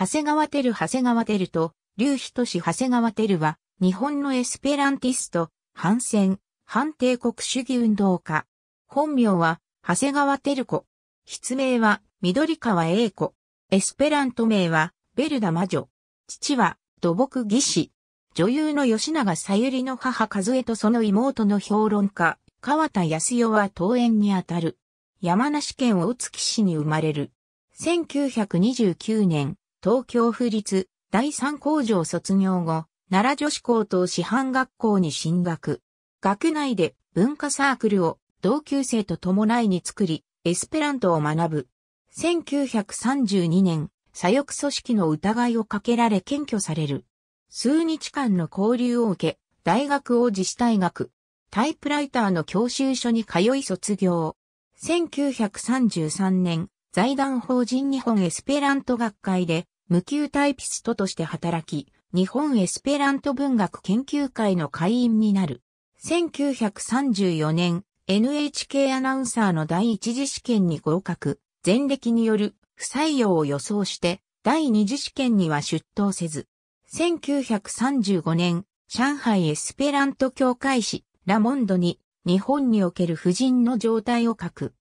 長谷川テル長谷川テルと、劉人氏長谷川テルは、日本のエスペランティスト、反戦、反帝国主義運動家。本名は、長谷川テル子。筆名は、緑川英子。エスペラント名は、ベルダ魔女。父は、土木技師。女優の吉永さゆりの母和江とその妹の評論家、川田康代は登園にあたる。山梨県大月市に生まれる。1929年、東京府立第三工場卒業後、奈良女子高等師範学校に進学。学内で文化サークルを同級生と伴いに作り、エスペラントを学ぶ。1932年、左翼組織の疑いをかけられ検挙される。数日間の交流を受け、大学を自治体学、タイプライターの教習所に通い卒業。1933年、財団法人日本エスペラント学会で無給タイピストとして働き、日本エスペラント文学研究会の会員になる。1934年、NHK アナウンサーの第一次試験に合格、前歴による不採用を予想して、第二次試験には出頭せず、1935年、上海エスペラント協会誌、ラモンドに、日本における婦人の状態を書く、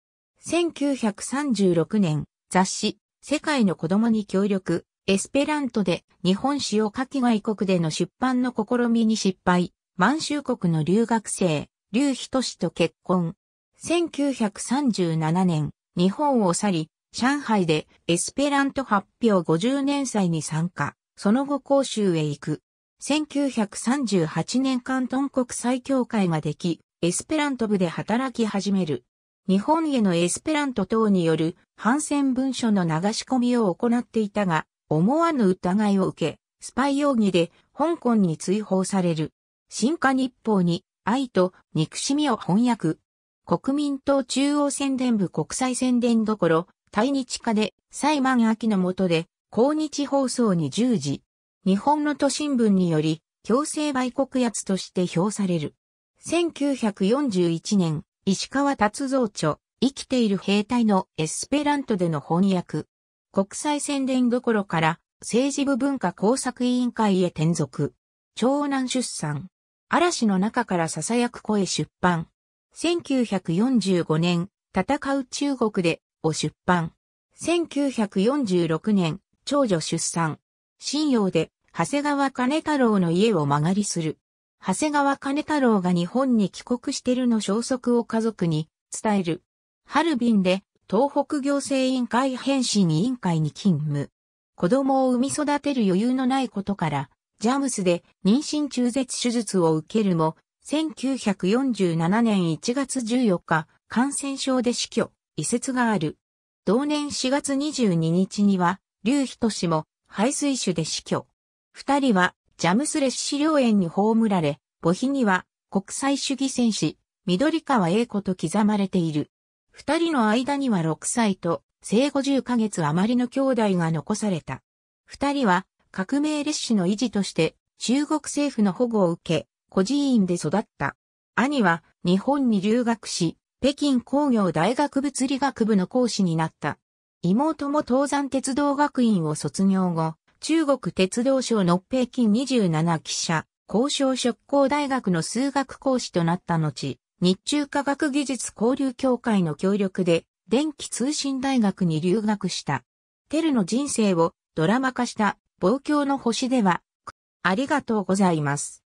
1936年、雑誌、世界の子供に協力、エスペラントで日本史を書き外国での出版の試みに失敗、満州国の留学生、劉仁氏と結婚。1937年、日本を去り、上海でエスペラント発表50年祭に参加、その後広州へ行く。1938年関東国際協会ができ、エスペラント部で働き始める。日本へのエスペラント等による反戦文書の流し込みを行っていたが、思わぬ疑いを受け、スパイ容疑で香港に追放される。新華日報に愛と憎しみを翻訳。国民党中央宣伝部国際宣伝どころ、対日課で、裁判秋の下で、抗日放送に従事。日本の都心聞により、強制売国奴として評される。1941年、石川達造著、生きている兵隊のエスペラントでの翻訳。国際宣伝どころから政治部文化工作委員会へ転属。長男出産。嵐の中から囁く声出版。1945年、戦う中国でを出版。1946年、長女出産。信用で、長谷川金太郎の家を曲がりする。長谷川兼太郎が日本に帰国してるの消息を家族に伝える。ハルビンで東北行政委員会返信委員会に勤務。子供を産み育てる余裕のないことから、ジャムスで妊娠中絶手術を受けるも、1947年1月14日、感染症で死去、移設がある。同年4月22日には、劉仁氏も排水種で死去。二人はジャムスレッ資料園に葬られ、墓碑には国際主義戦士、緑川栄子と刻まれている。二人の間には6歳と生後10ヶ月余りの兄弟が残された。二人は革命列士の維持として中国政府の保護を受け、孤児院で育った。兄は日本に留学し、北京工業大学物理学部の講師になった。妹も東山鉄道学院を卒業後、中国鉄道省の北京27記者、交渉職工大学の数学講師となった後、日中科学技術交流協会の協力で、電気通信大学に留学した。テルの人生をドラマ化した、望郷の星では、ありがとうございます。